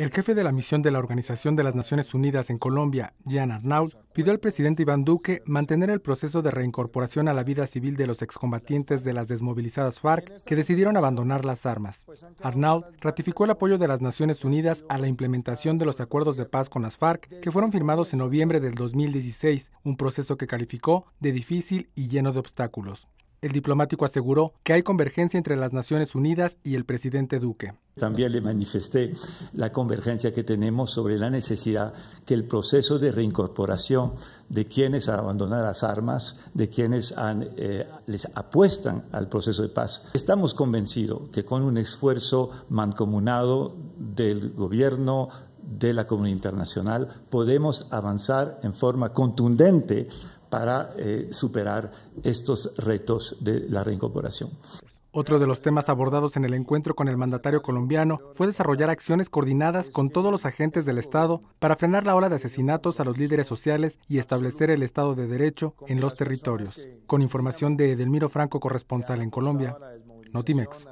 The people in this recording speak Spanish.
El jefe de la misión de la Organización de las Naciones Unidas en Colombia, Jean Arnaud, pidió al presidente Iván Duque mantener el proceso de reincorporación a la vida civil de los excombatientes de las desmovilizadas FARC que decidieron abandonar las armas. Arnaud ratificó el apoyo de las Naciones Unidas a la implementación de los acuerdos de paz con las FARC que fueron firmados en noviembre del 2016, un proceso que calificó de difícil y lleno de obstáculos. El diplomático aseguró que hay convergencia entre las Naciones Unidas y el presidente Duque. También le manifesté la convergencia que tenemos sobre la necesidad que el proceso de reincorporación de quienes han abandonado las armas, de quienes eh, les apuestan al proceso de paz. Estamos convencidos que con un esfuerzo mancomunado del gobierno, de la comunidad internacional, podemos avanzar en forma contundente para eh, superar estos retos de la reincorporación. Otro de los temas abordados en el encuentro con el mandatario colombiano fue desarrollar acciones coordinadas con todos los agentes del Estado para frenar la ola de asesinatos a los líderes sociales y establecer el Estado de Derecho en los territorios. Con información de Edelmiro Franco, corresponsal en Colombia, Notimex.